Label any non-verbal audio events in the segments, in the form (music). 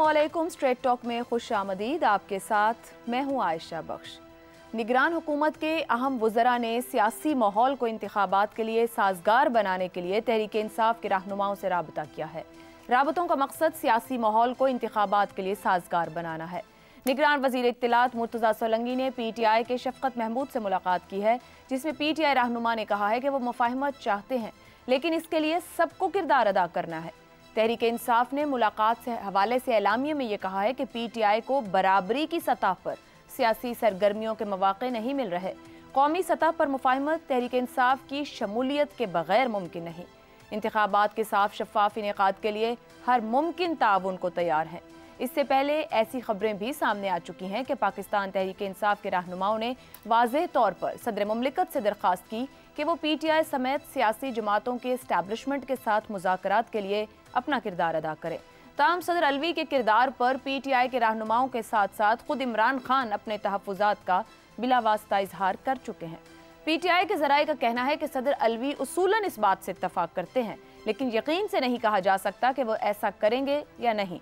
अस्सलाम straight talk में खुश आमदीद आपके साथ मैं हूं आयशा बख्श निगरान हुकूमत के अहम वज़रा ने सियासी माहौल को इंतबात के लिए साजगार बनाने के लिए तहरीक इंसाफ के रहनुमाओं से रबता किया है रबतों का मकसद सियासी माहौल को इंतबात के लिए साजगार बनाना है निगरान वजीर इतलात मुर्तज़ा सोलंगी ने पी टी आई के शफकत महमूद से मुलाकात की है जिसमें पी टी आई रहनुमा ने कहा है कि वो मुफाहमत चाहते हैं लेकिन इसके लिए सबको किरदार अदा करना है तहरीक इंसाफ ने मुलाकात से हवाले से एलामिया में यह कहा है कि पीटीआई को बराबरी की सतह पर सियासी सरगर्मियों के मौाक़े नहीं मिल रहे कौमी सतह पर मुफाहमत तहरीक इंसाफ की शमूलियत के बगैर मुमकिन नहीं इंतबात के साफ शफाफ इनका के लिए हर मुमकिन ताउन को तैयार हैं इससे पहले ऐसी खबरें भी सामने आ चुकी हैं कि पाकिस्तान तहरीक इंसाफ के रहनुमाओं ने वाज तौर पर सदर ममलिकत से दरख्वास्त की कि वो पीटीआई समेत सियासी जमातों के इस्टेब्लिशमेंट के साथ मुजाकर के लिए अपना किरदार अदा करें ताम सदर अलवी के किरदार पर पीटीआई के रहनुमाओं के साथ साथ खुद इमरान खान अपने तहफात का बिलावास्ता इजहार कर चुके हैं पीटीआई के जराये का कहना है कि सदर अलवी उसूलन इस बात से इतफाक करते हैं लेकिन यकीन से नहीं कहा जा सकता कि वो ऐसा करेंगे या नहीं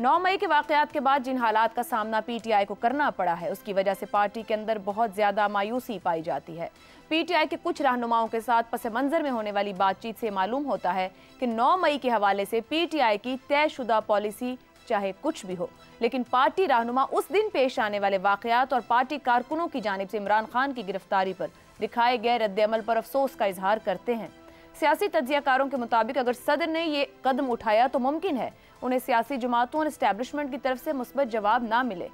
नौ मई के वाकयात के बाद जिन हालात का सामना पीटीआई को करना पड़ा है उसकी वजह से पार्टी के अंदर बहुत ज्यादा मायूसी पाई जाती है पीटीआई के कुछ रहनुमाओं के साथ पस मंजर में होने वाली बातचीत से मालूम होता है कि 9 मई के हवाले से पीटीआई की तयशुदा पॉलिसी चाहे कुछ भी हो लेकिन पार्टी रहनुमा उस दिन पेश आने वाले वाकयात और पार्टी कारकुनों की जानब से इमरान खान की गिरफ्तारी पर दिखाए गए रद्दमल पर अफसोस का इजहार करते हैं सियासी तजियाकारों के मुताबिक अगर सदर ने ये कदम उठाया तो मुमकिन है उन्हें सियासी जमातों और इस्टेब्लिशमेंट की तरफ से मुस्बत जवाब ना मिले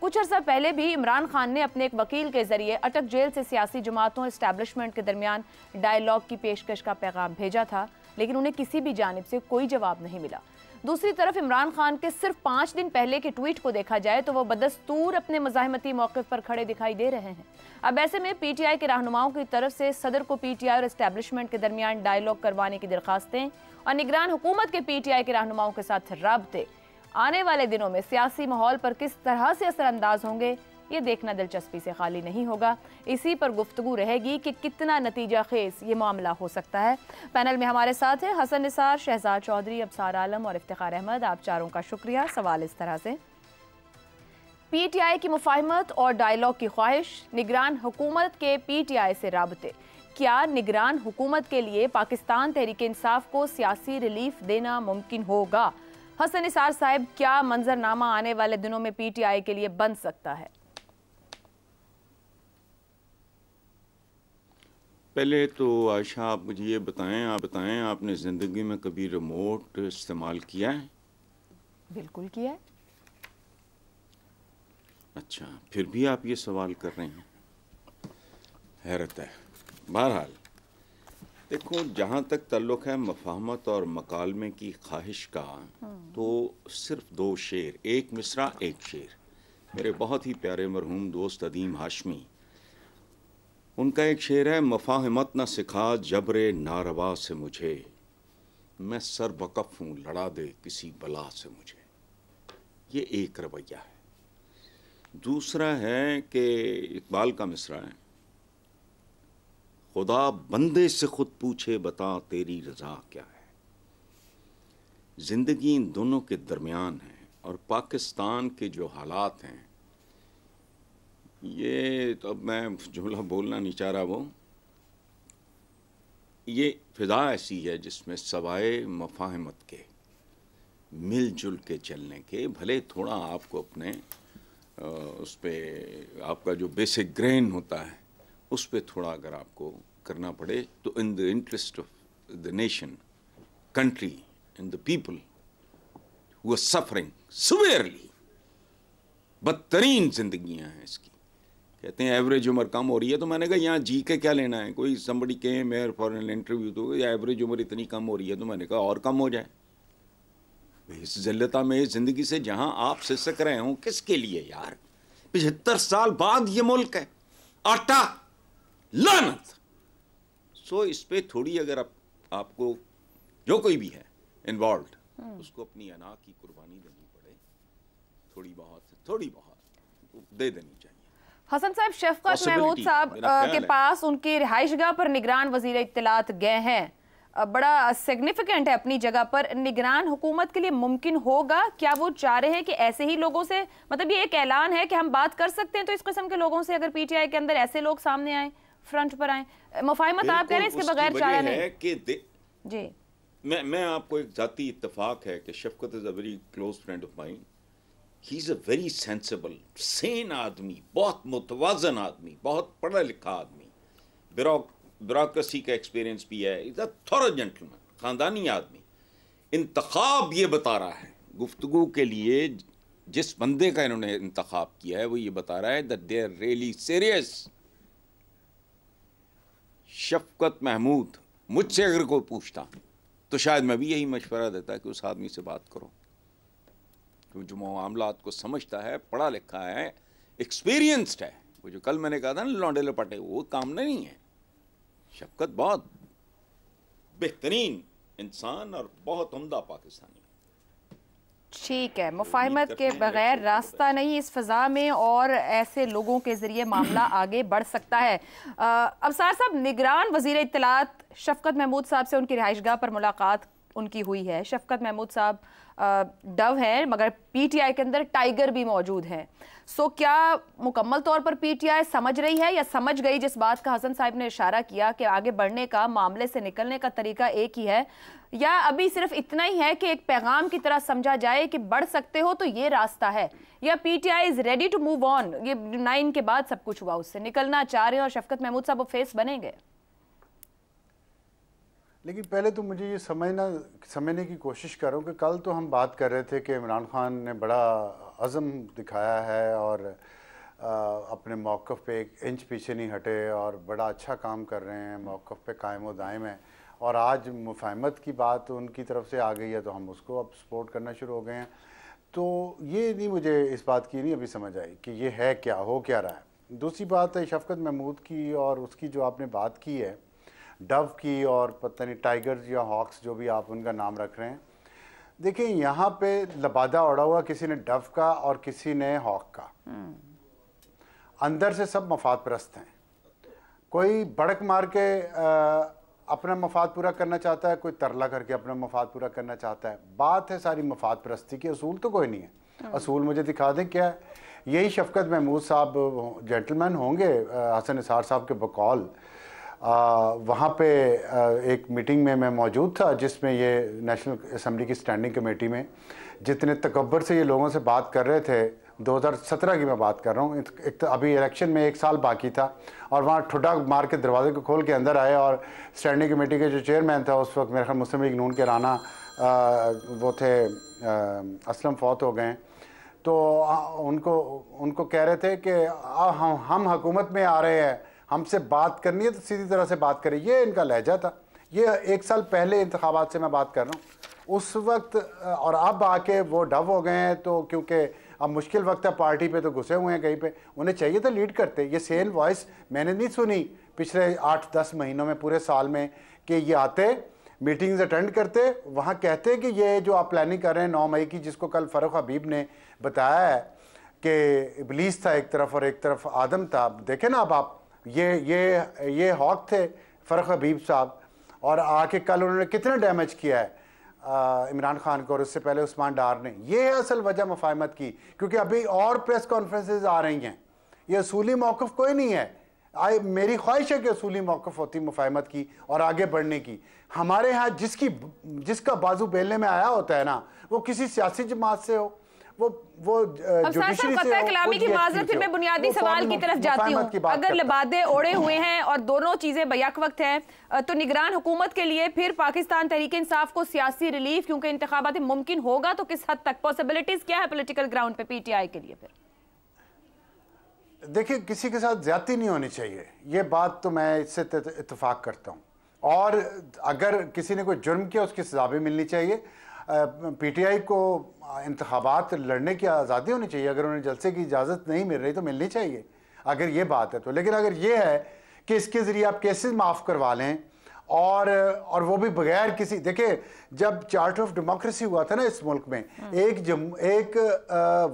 कुछ अर्सा पहले भी इमरान खान ने अपने एक वकील के जरिए अटक जेल से सियासी जमातों और इस्टेब्लिशमेंट के दरमियान डायलॉग की पेशकश का पैगाम भेजा था लेकिन उन्हें किसी भी जानब से कोई जवाब नहीं मिला दूसरी तरफ इमरान खान के सिर्फ पांच दिन पहले के ट्वीट को देखा जाए तो वो बदस्तूर अपने मजामती मौके पर खड़े दिखाई दे रहे हैं अब ऐसे में पीटीआई के रहनुमाओं की तरफ से सदर को पीटीआई और इस्टेब्लिशमेंट के दरमियान डायलॉग करवाने की दरखास्तें और निगरान हुकूमत के पीटीआई के रहनुमाओं के साथ रबते आने वाले दिनों में सियासी माहौल पर किस तरह से असरअंदाज होंगे ये देखना दिलचस्पी से खाली नहीं होगा इसी पर गुफ्तु रहेगी कि कितना नतीजा खेज ये मामला हो सकता है पैनल में हमारे साथ हैं हसन निसार शहजाद चौधरी अबसार आलम और इफ्तार अहमद आप चारों का शुक्रिया सवाल इस तरह से पी टी आई की मुफाहमत और डायलॉग की ख्वाहिश निगरान हुकूमत के पी टी आई से रबते क्या निगरान हुकूमत के लिए पाकिस्तान तहरीक इंसाफ को सियासी रिलीफ देना मुमकिन होगा हसन निसार साहब क्या मंजरनामा आने वाले दिनों में पी टी आई के लिए बन सकता है पहले तो आयशा आप मुझे ये बताएं आप बताएं आपने ज़िंदगी में कभी रिमोट इस्तेमाल किया है बिल्कुल किया है अच्छा फिर भी आप ये सवाल कर रहे हैं हैरत है बहरहाल देखो जहाँ तक तल्लुक है मफाहमत और मकालमे की ख्वाहिश का हम्म। तो सिर्फ दो शेर एक मिसरा एक शेर मेरे बहुत ही प्यारे मरहूम दोस्त अदीम हाशमी उनका एक शेर है मफाहमत ना सिखा जबरे नारवा से मुझे मैं सर वकफ हूँ लड़ा दे किसी बला से मुझे ये एक रवैया है दूसरा है कि इकबाल का मिसरा है खुदा बंदे से खुद पूछे बता तेरी रजा क्या है ज़िंदगी इन दोनों के दरमियान है और पाकिस्तान के जो हालात हैं ये तो अब मैं जुमला बोलना नहीं चाह रहा वो ये फिजा ऐसी है जिसमें सवाए मफाहमत के मिलजुल के चलने के भले थोड़ा आपको अपने उस पर आपका जो बेसिक ग्रेन होता है उस पर थोड़ा अगर आपको करना पड़े तो in the interest of the nation country in the people who suffering severely बदतरीन जिंदगियां हैं इसकी कहते हैं एवरेज उम्र कम हो रही है तो मैंने कहा यहाँ जी के क्या लेना है कोई संबड़ी के मेयर फॉर एन इंटरव्यू तो या एवरेज उम्र इतनी कम हो रही है तो मैंने कहा और कम हो जाए इस जल्दता में ज़िंदगी से जहाँ आप सिसक रहे हों किसके लिए यार पिछहत्तर साल बाद ये मुल्क है आटा लानत सो इस पर थोड़ी अगर आप, आपको जो कोई भी है इन्वॉल्व हम्म। उसको अपनी अना की कुर्बानी देनी पड़े थोड़ी बहुत थोड़ी बहुत दे देनी चाहिए हसन साहब शफकत महमूद साहब के पास उनकी रिहाइशगाह पर निगरान वजीर इतलात गए हैं बड़ा सिग्निफिकेंट है अपनी जगह पर निगरान हुकूमत के लिए मुमकिन होगा क्या वो चाह रहे हैं कि ऐसे ही लोगों से मतलब ये एक ऐलान है कि हम बात कर सकते हैं तो इस किस्म के लोगों से अगर पीटीआई के अंदर ऐसे लोग सामने आए फ्रंट पर आए मुफाहमत आप कह रहे हैं इसके बगैर रहे हैं जी मैं मैं आपको एक जाती इतफाक है कि Shafqat very close friend of mind he is a very sensible sane आदमी बहुत मुतवाजन आदमी बहुत पढ़ा लिखा आदमी ब्यूरोसी का एक्सपीरियंस भी है इज़ अ थोड़ा जेंटलमैन ख़ानदानी आदमी इंतखब ये बता रहा है गुफ्तु के लिए जिस बंदे का इन्होंने इंतखब किया है वो ये बता रहा है that they are really serious Shafqat Mahmood मुझसे अगर कोई पूछता तो शायद मैं भी यही मशवरा देता कि उस आदमी से बात करो जो मामला को समझता है पढ़ा लिखा है एक्सपीरियंस्ड है वो जो कल मैंने कहा था ना लौंडे लपटे वो काम नहीं है शफकत बहुत बेहतरीन इंसान और बहुत उमदा पाकिस्तानी ठीक है मुफाहमत के बगैर रास्ता नहीं इस फ़ज़ा में और ऐसे लोगों के ज़रिए मामला (clears throat) आगे बढ़ सकता है अब सार साहब निगरान वजीर इतलात शफकत महमूद साहब से उनकी गाह पर मुलाकात उनकी हुई है शफकत महमूद साहब डव हैं मगर पीटीआई के अंदर टाइगर भी मौजूद हैं सो क्या मुकम्मल तौर पर पीटीआई समझ रही है या समझ गई जिस बात का हसन साहब ने इशारा किया कि आगे बढ़ने का मामले से निकलने का तरीका एक ही है या अभी सिर्फ इतना ही है कि एक पैगाम की तरह समझा जाए कि बढ़ सकते हो तो ये रास्ता है या PTI is ready to move on ये नाइन के बाद सब कुछ हुआ उससे निकलना चाह रहे हैं और शफकत महमूद साहब वो फेस बनेंगे लेकिन पहले तो मुझे ये समझना समझने की कोशिश करूँ कि कल तो हम बात कर रहे थे कि इमरान ख़ान ने बड़ा अज़म दिखाया है और आ, अपने मौक़ पे एक इंच पीछे नहीं हटे और बड़ा अच्छा काम कर रहे हैं मौक़ पे कायम दायम है और आज मुफाहमत की बात उनकी तरफ से आ गई है तो हम उसको अब सपोर्ट करना शुरू हो गए हैं तो ये नहीं मुझे इस बात की नहीं अभी समझ आई कि ये है क्या हो क्या रहा है दूसरी बात है शफकत महमूद की और उसकी जो आपने बात की है डव की और पता नहीं टाइगर्स या हॉक्स जो भी आप उनका नाम रख रहे हैं देखिए यहाँ पे लबादा उड़ा हुआ किसी ने डव का और किसी ने हॉक का हम्म। अंदर से सब मफाद परस्त हैं कोई भड़क मार के आ, अपना मफाद पूरा करना चाहता है कोई तरला करके अपना मफाद पूरा करना चाहता है बात है सारी मफाद परस्ती की असूल तो कोई नहीं है हम्म। असूल मुझे दिखा दें क्या यही शफकत महमूद साहब जेंटलमैन होंगे हसन निसार साहब के बकौल वहाँ पे एक मीटिंग में मैं मौजूद था जिसमें ये नेशनल असम्बली की स्टैंडिंग कमेटी में जितने तकबर से ये लोगों से बात कर रहे थे 2017 की मैं बात कर रहा हूँ एक तो अभी इलेक्शन में एक साल बाकी था और वहाँ ठुडा मार के दरवाजे को खोल के अंदर आए और स्टैंडिंग कमेटी के जो चेयरमैन था उस वक्त मेरे ख्याल मुस्लिम लीग नून के राना वो थे असलम फौत हो गए तो उनको उनको कह रहे थे कि हम हम हकूमत में आ रहे हैं हमसे बात करनी है तो सीधी तरह से बात करें ये इनका लहजा था ये एक साल पहले इंतबात से मैं बात कर रहा हूँ उस वक्त और अब आके वो डब हो गए हैं तो क्योंकि अब मुश्किल वक्त है पार्टी पे तो घुसे हुए हैं कहीं पे उन्हें चाहिए तो लीड करते ये सेल वॉइस मैंने नहीं सुनी पिछले आठ दस महीनों में पूरे साल में कि ये आते मीटिंग्स अटेंड करते वहाँ कहते कि ये जो आप प्लानिंग कर रहे हैं नौ मई की जिसको कल फ़रुख हबीब ने बताया है कि बलीस था एक तरफ और एक तरफ आदम था देखें ना अब आप ये ये ये हॉक थे फ़रख हबीब साहब और आके कल उन्होंने कितना डैमेज किया है इमरान खान को और उससे पहले उस्मान डार ने ये है असल वजह मुफाहमत की क्योंकि अभी और प्रेस कॉन्फ्रेंसेज आ रही हैं ये असूली मौक़ कोई नहीं है आई मेरी ख्वाहिश है कि असूली मौक़ होती मुफाहमत की और आगे बढ़ने की हमारे यहाँ जिसकी जिसका बाजू बेलने में आया होता है ना वो किसी सियासी जमात से हो वो वो जुडिशरी से कलामी की माजरत फिर मैं बुनियादी सवाल की तरफ जाती हूँ अगर लबादे ओढ़े हुए हैं और दोनों चीज़ें बैक वक्त हैं तो निगरान हुकूमत के लिए फिर पाकिस्तान तहरीक इंसाफ को सियासी रिलीफ क्योंकि इंतबात मुमकिन होगा तो किस हद तक पॉसिबिलिटीज क्या है पोलिटिकल ग्राउंड पे पीटीआई के लिए फिर देखिए किसी के साथ ज्यादा नहीं होनी चाहिए ये बात तो मैं इससे इतफाक़ करता हूँ और अगर किसी ने कोई जुर्म किया उसकी सजा भी मिलनी चाहिए पी टी आई को इंतबात लड़ने की आज़ादी होनी चाहिए अगर उन्हें जलसे की इजाज़त नहीं मिल रही तो मिलनी चाहिए अगर ये बात है तो लेकिन अगर ये है कि इसके ज़रिए आप केसेस माफ़ करवा लें और और वो भी बगैर किसी देखिए जब चार्ट ऑफ डेमोक्रेसी हुआ था ना इस मुल्क में हम्म। एक जम एक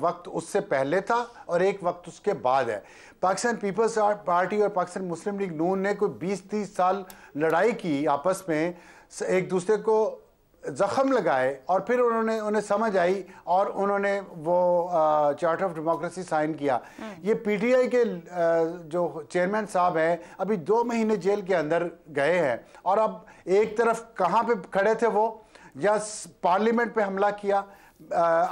वक्त उससे पहले था और एक वक्त उसके बाद है पाकिस्तान पीपल्स पार्टी और पाकिस्तान मुस्लिम लीग नून ने कोई 20-30 साल लड़ाई की आपस में एक दूसरे को ज़ख़म लगाए और फिर उन्होंने उन्हें समझ आई और उन्होंने वो चार्टर ऑफ डेमोक्रेसी साइन किया हम्म। ये पीटीआई के जो चेयरमैन साहब हैं अभी दो महीने जेल के अंदर गए हैं और अब एक तरफ कहाँ पे खड़े थे वो या पार्लियामेंट पे हमला किया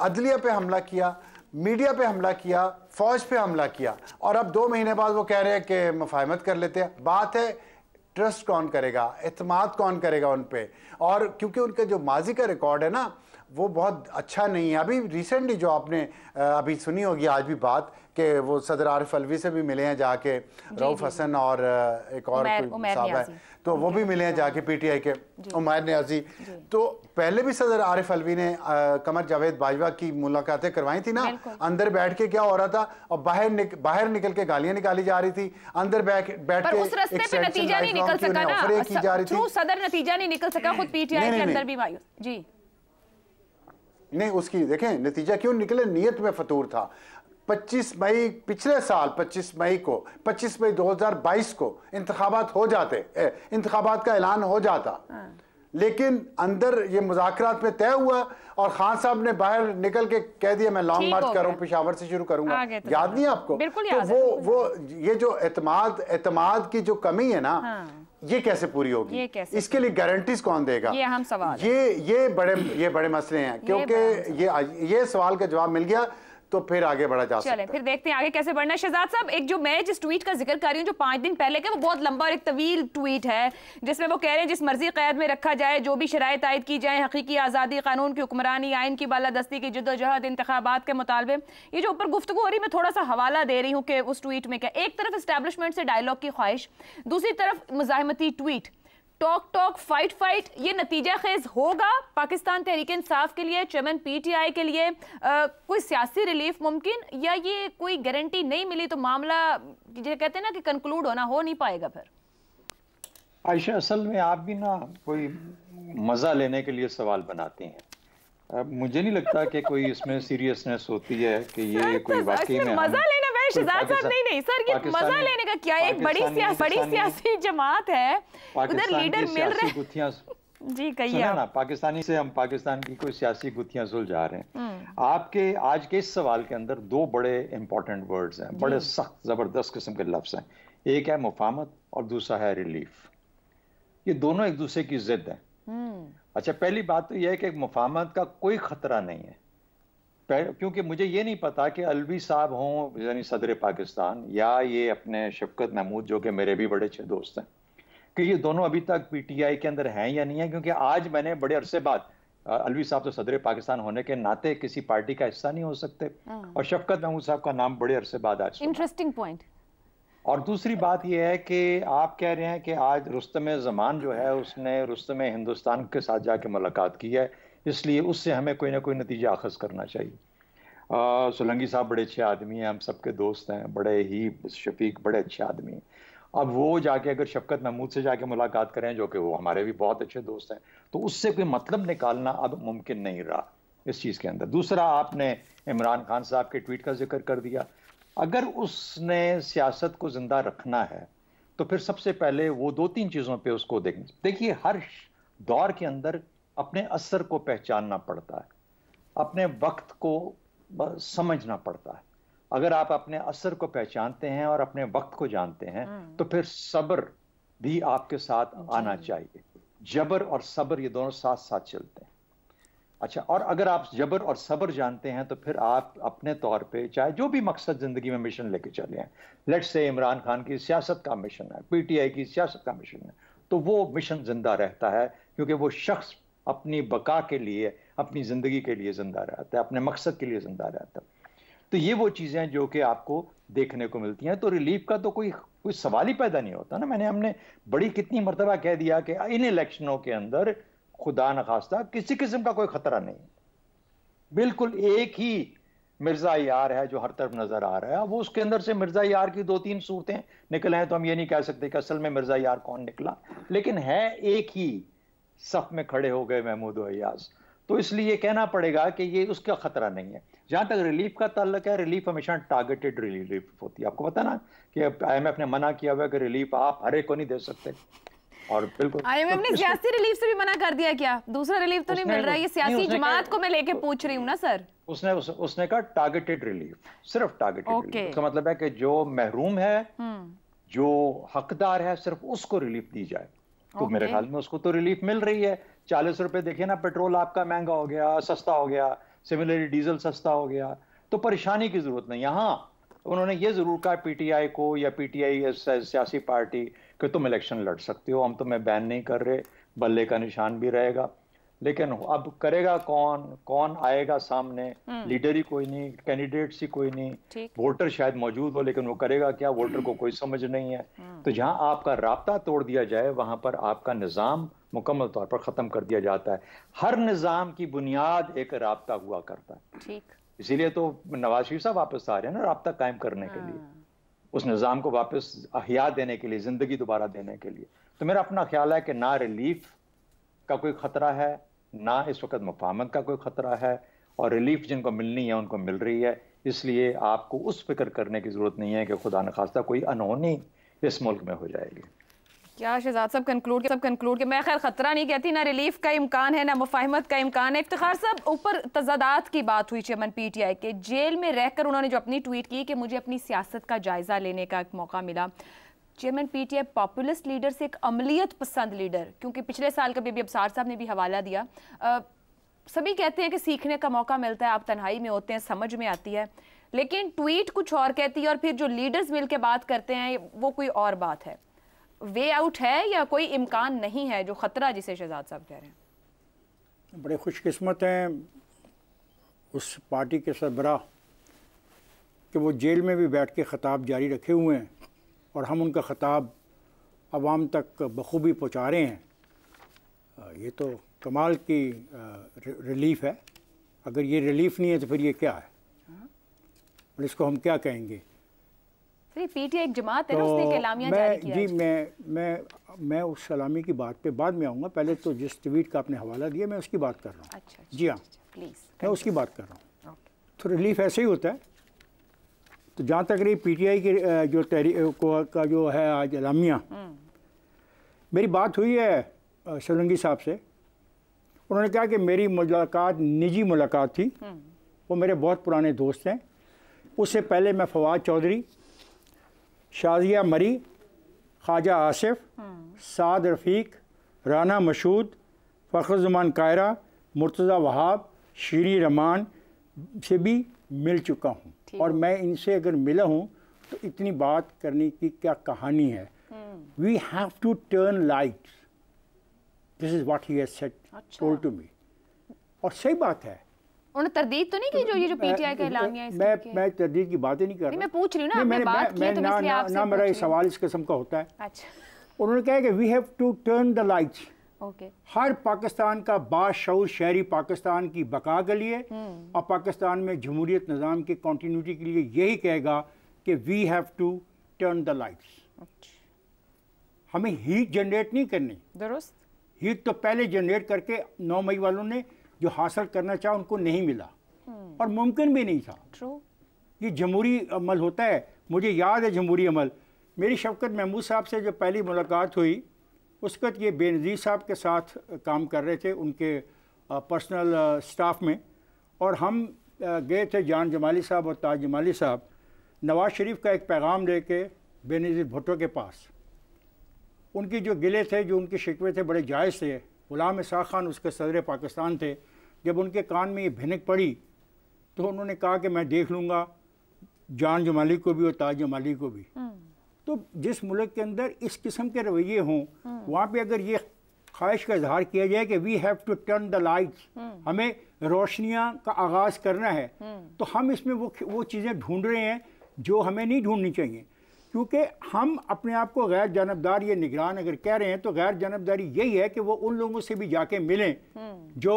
अदलिया पे हमला किया मीडिया पे हमला किया फौज पे हमला किया और अब दो महीने बाद वो कह रहे हैं कि मुफाहमत कर लेते हैं बात है ट्रस्ट कौन करेगा एतमाद कौन करेगा उन पर और क्योंकि उनका जो माजी का रिकॉर्ड है ना वो बहुत अच्छा नहीं है अभी रिसेंटली जो आपने अभी सुनी होगी आज भी बात कि वो सदर आरिफ अलवी से भी मिले हैं जाके रऊफ हसन और एक और साहब है तो वो भी मिले हैं जाके पीटीआई के उमैर न्याजी तो पहले भी सदर आरिफ अलवी ने कमर जावेद बाजवा की मुलाकातें करवाई थी ना अंदर बैठ के क्या हो रहा था और बाहर निक, बाहर निकल के गालियां निकाली जा रही थी अंदर बैठ बैठ के उस रास्ते पे नतीजा नहीं निकल सका ना सदर नतीजा नहीं निकल सका खुद पीटीआई के अंदर भी जी नहीं उसकी देखें नतीजा क्यों निकले नियत में फतूर था 25 मई पिछले साल 25 मई को 25 मई 2022 को इंतबात हो जाते इंतबात का ऐलान हो जाता हाँ। लेकिन अंदर ये मुजाकर में तय हुआ और खान साहब ने बाहर निकल के कह दिया मैं लॉन्ग मार्च कर रहा हूँ पिशावर से शुरू करूंगा तो याद नहीं आपको तो वो वो ये जो एतमाद एतमाद की जो कमी है ना हाँ। ये कैसे पूरी होगी ये कैसे इसके लिए गारंटीज कौन देगा ये हम सवाल ये ये बड़े ये बड़े मसले हैं क्योंकि ये ये सवाल का जवाब मिल गया तो फिर आगे बढ़ा जा सकता है फिर देखते हैं आगे कैसे बढ़ना शहजाद साहब एक जो मैं जिस ट्वीट का जिक्र कर रही हूँ जो पाँच दिन पहले का वो बहुत लंबा और एक तवील ट्वीट है जिसमें वो कह रहे हैं जिस मर्जी कैद में रखा जाए जो भी शराय आयद की जाए हकीकी आज़ादी कानून की हुक्मरानी आइन की बालादस्ती की जदोजहद इंतबात के मुतालबे ये जो ऊपर गुफ्तु हो रही मैं थोड़ा सा हवाला दे रही हूँ कि उस ट्वीट में क्या एक तरफ इस्टेबलिशमेंट से डायलॉग की ख्वाहिश दूसरी तरफ मुजाहमती tweet talk talk fight fight ये नतीजा खेज होगा पाकिस्तान तहरीक इंसाफ के लिए चमन पीटीआई के लिए आ, कोई सियासी रिलीफ मुमकिन या ये कोई गारंटी नहीं मिली तो मामला जैसे कहते हैं ना कि कंक्लूड होना हो नहीं पाएगा फिर आयशा असल में आप भी ना कोई मज़ा लेने के लिए सवाल बनाते हैं मुझे नहीं लगता कि कोई इसमें सीरियसनेस होती है कि ये कोई तो वाकई में मज़ा लेना शहजाद साहब नहीं नहीं सर ये मजा लेने का क्या एक बड़ी बड़ी सियासी जमात है उधर लीडर मिल रहे हैं जी कही है। ना पाकिस्तानी से हम पाकिस्तान की कोई सियासी गुत्थियां सुलझा रहे हैं हम्म। आपके आज के इस सवाल के अंदर दो बड़े इंपॉर्टेंट वर्ड्स हैं बड़े सख्त जबरदस्त किस्म के लफ्ज हैं एक है मुफामत और दूसरा है रिलीफ ये दोनों एक दूसरे की जिद है हम्म। अच्छा पहली बात तो यह है कि मुफामत का कोई खतरा नहीं है क्योंकि मुझे ये नहीं पता कि अलवी साहब हों यानी सदर पाकिस्तान या ये अपने शफकत महमूद जो कि मेरे भी बड़े अच्छे दोस्त हैं कि ये दोनों अभी तक पीटीआई के अंदर हैं या नहीं है क्योंकि आज मैंने बड़े अरसे बाद अलवी साहब तो सदर पाकिस्तान होने के नाते किसी पार्टी का हिस्सा नहीं हो सकते हाँ। और शफकत महमूद साहब का नाम बड़े अरसे बाद आज इंटरेस्टिंग पॉइंट और दूसरी बात यह है कि आप कह रहे हैं कि आज रुस्तम जमान जो है उसने रुस्तम हिंदुस्तान के साथ जाके मुलाकात की है इसलिए उससे हमें कोई ना कोई नतीजा अखज़ करना चाहिए आ, सोलंगी साहब बड़े अच्छे आदमी हैं हम सबके दोस्त हैं बड़े ही शफीक बड़े अच्छे आदमी हैं अब वो जाके अगर शफकत महमूद से जाके मुलाकात करें जो कि वो हमारे भी बहुत अच्छे दोस्त हैं तो उससे कोई मतलब निकालना अब मुमकिन नहीं रहा इस चीज़ के अंदर दूसरा आपने इमरान खान साहब के ट्वीट का जिक्र कर दिया अगर उसने सियासत को ज़िंदा रखना है तो फिर सबसे पहले वो दो तीन चीज़ों पे उसको देखें देखिए हर दौर के अंदर अपने असर को पहचानना पड़ता है अपने वक्त को समझना पड़ता है अगर आप अपने असर को पहचानते हैं और अपने वक्त को जानते हैं हाँ। तो फिर सब्र भी आपके साथ आना चाहिए जबर और सब्र ये दोनों साथ साथ चलते हैं अच्छा और अगर आप जबर और सब्र जानते हैं तो फिर आप अपने तौर पे चाहे जो भी मकसद ज़िंदगी में मिशन लेके चले हैं लेट से इमरान खान की सियासत का मिशन है पीटीआई की सियासत का मिशन है तो वो मिशन जिंदा रहता है क्योंकि वो शख्स अपनी बका के लिए अपनी ज़िंदगी के लिए ज़िंदा रहता है अपने मकसद के लिए ज़िंदा रहता है तो ये वो चीज़ें हैं जो कि आपको देखने को मिलती हैं तो रिलीफ का तो कोई कोई सवाल ही पैदा नहीं होता ना मैंने हमने बड़ी कितनी मरतबा कह दिया कि इन इलेक्शनों के अंदर खुदा न खास्ता किसी किस्म का कोई ख़तरा नहीं बिल्कुल एक ही मिर्ज़ा यार है जो हर तरफ नज़र आ रहा है वो उसके अंदर से मिर्ज़ा यार की दो तीन सूरतें निकले हैं तो हम ये नहीं कह सकते कि असल में मिर्ज़ा यार कौन निकला लेकिन है एक ही सफ में खड़े हो गए महमूद अयाज तो इसलिए कहना पड़ेगा कि ये उसका खतरा नहीं है जहां तक रिलीफ का ताल्लक है रिलीफ हमेशा टारगेटेड रिलीफ होती है आपको पता ना कि आईएमएफ ने मना किया हुआ कि रिलीफ आप हर एक को नहीं दे सकते और बिल्कुल आईएमएफ तो ने सियासी रिलीफ से भी मना कर दिया क्या दूसरा रिलीफ तो नहीं मिल रहा ये सियासी जमात को मैं लेके पूछ रही हूँ ना सर उसने उस, उसने कहा टारगेटेड रिलीफ सिर्फ टारगेटेड okay. रिलीफ उसका मतलब है कि जो महरूम है हम्म। जो हकदार है सिर्फ उसको रिलीफ दी जाए तो मेरे ख्याल में उसको तो रिलीफ मिल रही है चालीस रुपए देखिए ना पेट्रोल आपका महंगा हो गया सस्ता हो गया सिमिलरली डीजल सस्ता हो गया तो परेशानी की जरूरत नहीं यहाँ उन्होंने ये जरूर कहा पीटीआई को या पीटीआई सियासी पार्टी कि तुम इलेक्शन लड़ सकते हो हम तुम्हें बैन नहीं कर रहे बल्ले का निशान भी रहेगा लेकिन अब करेगा कौन कौन आएगा सामने लीडर हम्म। ही कोई नहीं कैंडिडेट्स ही कोई नहीं वोटर शायद मौजूद हो लेकिन वो करेगा क्या वोटर को हम्म। कोई समझ नहीं है हम्म। तो जहाँ आपका रबता तोड़ दिया जाए वहां पर आपका निज़ाम मुकम्मल तौर पर ख़त्म कर दिया जाता है हर निज़ाम की बुनियाद एक रबता हुआ करता है इसीलिए तो नवाज शरीफ साहब वापस आ रहे हैं ना रबता कायम करने के लिए हाँ। उस निज़ाम को वापस अहिया देने के लिए ज़िंदगी दोबारा देने के लिए तो मेरा अपना ख्याल है कि ना रिलीफ का कोई ख़तरा है ना इस वक्त मफामत का कोई ख़तरा है और रिलीफ जिनको मिलनी है उनको मिल रही है इसलिए आपको उस फिक्र करने की ज़रूरत नहीं है कि खुदा न खास्ता कोई अनहोनी इस मुल्क में हो जाएगी क्या शहजाद सब कंक्लूड सब कंक्लूड मैं खैर ख़तरा नहीं कहती ना रिलीफ का इम्कान है ना मुफाहमत का इम्कान है इफ्तार सब ऊपर तजादात की बात हुई चमन पी टी आई के जेल में रहकर उन्होंने जो अपनी ट्वीट की कि मुझे अपनी सियासत का जायज़ा लेने का एक मौका मिला चेयरमैन पीटीआई पॉपुलिस्ट लीडर से एक अमलियत पसंद लीडर क्योंकि पिछले साल का बेबी अबसार साहब ने भी हवाला दिया आ, सभी कहते हैं कि सीखने का मौका मिलता है आप तन्हाई में होते हैं समझ में आती है लेकिन ट्वीट कुछ और कहती है और फिर जो लीडर्स मिलकर बात करते हैं वो कोई और बात है वे आउट है या कोई इम्कान नहीं है जो ख़तरा जिसे शहजाद साहब कह रहे हैं बड़े खुशकस्मत हैं उस पार्टी के सरबरा कि वो जेल में भी बैठ के ख़ताब जारी रखे हुए हैं और हम उनका ख़ताब आवाम तक बखूबी पहुँचा रहे हैं ये तो कमाल की रिलीफ है अगर ये रिलीफ नहीं है तो फिर ये क्या है और इसको हम क्या कहेंगे पीटीआई एक जमात है तो उसने कलामिया मैं, जारी किया जी मैं मैं मैं उस सलामी की बात पे बाद में आऊँगा पहले तो जिस ट्वीट का आपने हवाला दिया मैं उसकी बात कर रहा हूँ अच्छा, अच्छा, जी हाँ प्लीज़ अच्छा, अच्छा, मैं उसकी बात कर रहा हूँ तो रिलीफ ऐसे ही होता है तो जहाँ तक रही पीटीआई की जो तहरी को का जो है आज अलामिया हम्म। मेरी बात हुई है सोलंकी साहब से उन्होंने कहा कि मेरी मुलाकात निजी मुलाकात थी हम्म। वो मेरे बहुत पुराने दोस्त हैं उससे पहले मैं फवाद चौधरी शाजिया मरी ख्वाजा आसिफ हम्म। साद रफ़ीक राना मशहूद फ़खरुजमान कायरा मुर्तज़ा वहाब शीरी रमान से भी मिल चुका हूँ और मैं इनसे अगर मिला हूँ तो इतनी बात करने की क्या कहानी है we have to turn light this is what he told to me और सही बात है उन्होंने तरदीद तो नहीं की जो ये जो पीटीआई तो का ऐलान है मैं मैं तरदीद की बातें नहीं कर रहा मैं पूछ रही हूं ना मैंने बात की तो इसलिए आपसे ना मेरा ये सवाल इस किस्म का होता है अच्छा उन्होंने कहा कि we have to turn the lights हर पाकिस्तान का बाशूर शहरी पाकिस्तान की बका के लिए हम्म। और पाकिस्तान में जमहूरीत निज़ाम की कॉन्टीन्यूटी के लिए यही कहेगा कि we have to turn the lights हमें हीट जनरेट नहीं करनी दुरुस्त हीट तो पहले जनरेट करके नौ मई वालों ने जो हासिल करना चाहा उनको नहीं मिला हम्म। और मुमकिन भी नहीं था True. ये जमहूरी अमल होता है मुझे याद है जमहूरी अमल मेरी शवकत महमूद साहब से जो पहली मुलाकात हुई उस वक्त ये बेनजी साहब के साथ काम कर रहे थे उनके पर्सनल स्टाफ में और हम गए थे जान जमाली साहब और ताज जमाली साहब नवाज़ शरीफ का एक पैगाम लेके बेनज़ीर भुट्टो के पास उनकी जो गिले थे जो उनके शिकवे थे बड़े जायज़ थे गुलाम इसाक खान उसके सदर पाकिस्तान थे जब उनके कान में ये भिनक पड़ी तो उन्होंने कहा कि मैं देख लूँगा जान जमाली को भी और ताज जमाली को भी हम्म। तो जिस मुल्क के अंदर इस किस्म के रवैये हों हम्म। वहाँ पे अगर ये ख्वाहिश का इजहार किया जाए कि we have to turn the lights हमें रोशनियाँ का आगाज़ करना है हम्म। तो हम इसमें वो वो चीज़ें ढूंढ रहे हैं जो हमें नहीं ढूंढनी चाहिए क्योंकि हम अपने आप को गैर जानबदार या निगरान अगर कह रहे हैं तो गैर जानबदारी यही है कि वो उन लोगों से भी जाके मिलें हम्म। जो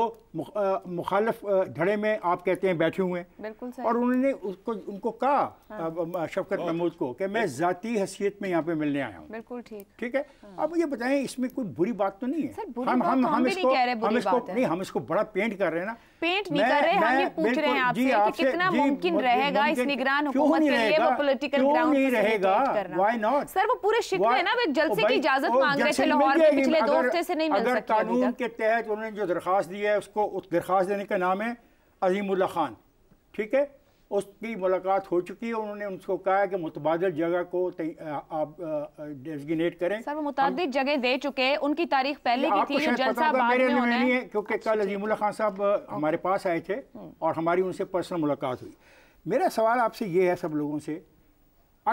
मुखालफ धड़े में आप कहते हैं बैठे हुए हैं और उन्होंने उसको उनको कहा हाँ। शफकत महमूद को कि मैं ज़ाती हैसियत में यहाँ पे मिलने आया हूँ बिल्कुल ठीक ठीक है हाँ। अब ये बताएं इसमें कोई बुरी बात तो नहीं है सर, तो हम हम हम इसको हम इसको नहीं हम इसको बड़ा पेंट कर रहे हैं ना पेंट नहीं कर रहे हम ये पूछ रहे हैं आपसे कि कितना मुमकिन रहेगा इस निगरान हुकूमत के लिए वो पॉलिटिकल ग्राउंड नहीं रहेगा व्हाई नॉट सर वो पूरे शिकवे है ना वे जलसे की इजाजत मांग रहे थे लाहौर में पिछले दो हफ्ते से नहीं मिल सके कानून के तहत उन्होंने जो दरखास्त दी है उसको उस दरखास्त देने का नाम है अजीमुल्ला खान ठीक है उसकी मुलाकात हो चुकी है उन्होंने उनको कहा कि मुतबादल जगह को आप डेजिग्नेट करें सर मुताद जगह दे चुके हैं उनकी तारीख पहले की थी जलसा में नहीं है क्योंकि कल अच्छा, अजीमुल्ला अच्छा। खान साहब हमारे पास आए थे हम्म। और हमारी उनसे पर्सनल मुलाकात हुई मेरा सवाल आपसे ये है सब लोगों से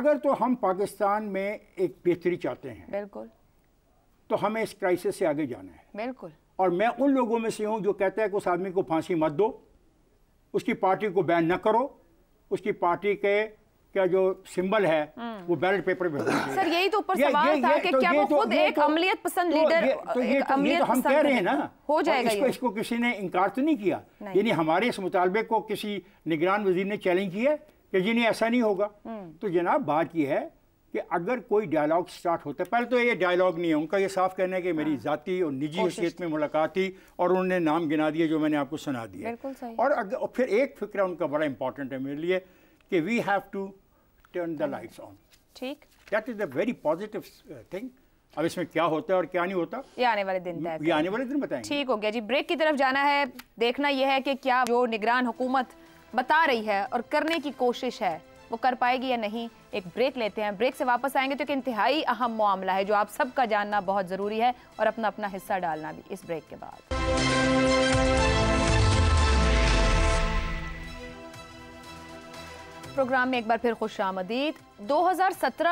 अगर तो हम पाकिस्तान में एक बेहतरी चाहते हैं बिल्कुल तो हमें इस क्राइसिस से आगे जाना है बिल्कुल और मैं उन लोगों में से हूँ जो कहता है कि उस आदमी को फांसी मत दो उसकी पार्टी को बैन न करो उसकी पार्टी के क्या जो सिंबल है हम्म। वो बैलेट पेपर में सर यही तो ऊपर सवाल था कि तो क्या वो तो खुद तो, तो, तो एक अमलियत पसंद लीडर ये, तो ये, तो, ये तो हम कह रहे हैं ना हो जाएगा इसको, इसको किसी ने इनकार तो नहीं किया यानी हमारे इस मुतालबे को किसी निगरान वजीर ने चैलेंज किया कि जी नहीं ऐसा नहीं होगा हम्म। तो जनाब बात यह है कि अगर कोई डायलॉग स्टार्ट होता है पहले तो ये डायलॉग नहीं है उनका ये साफ कहना है कि मेरी हाँ। जाति और निजी हैसियत में मुलाकात थी और उन्होंने नाम गिना दिए जो मैंने आपको सुना दिया और अगर फिर एक फिक्र उनका बड़ा इंपॉर्टेंट है मेरे लिए कि we have to turn the lights on ठीक that is a very positive thing अब इसमें क्या होता है और क्या नहीं होता ये आने वाले दिन ये आने वाले दिन बताएंगे ठीक हो गया जी ब्रेक की तरफ जाना है देखना यह है कि क्या जो निगरान हुकूमत बता रही है और करने की कोशिश है वो कर पाएगी या नहीं एक ब्रेक लेते हैं ब्रेक से वापस आएंगे तो एक इंतहाई अहम मामला है जो आप सबका जानना बहुत ज़रूरी है और अपना अपना हिस्सा डालना भी इस ब्रेक के बाद प्रोग्राम में एक बार फिर खुश आमदीद दो